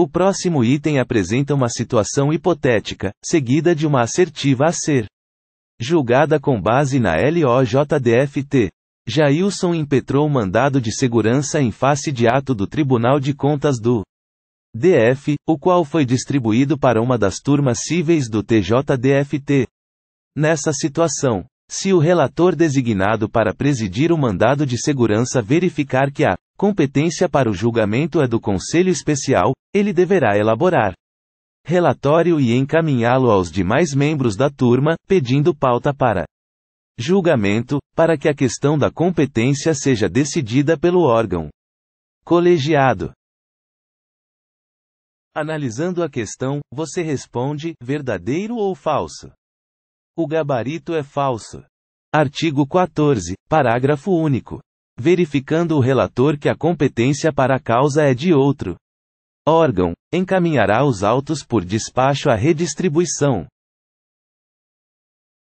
O próximo item apresenta uma situação hipotética, seguida de uma assertiva a ser julgada com base na LOJDFT. Jailson impetrou mandado de segurança em face de ato do Tribunal de Contas do DF, o qual foi distribuído para uma das turmas cíveis do TJDFT. Nessa situação, se o relator designado para presidir o mandado de segurança verificar que a competência para o julgamento é do Conselho Especial, ele deverá elaborar relatório e encaminhá-lo aos demais membros da turma, pedindo pauta para julgamento, para que a questão da competência seja decidida pelo órgão colegiado. Analisando a questão, você responde: verdadeiro ou falso? O gabarito é falso. Artigo 14, parágrafo único. Verificando o relator que a competência para a causa é de outro órgão, encaminhará os autos por despacho à redistribuição.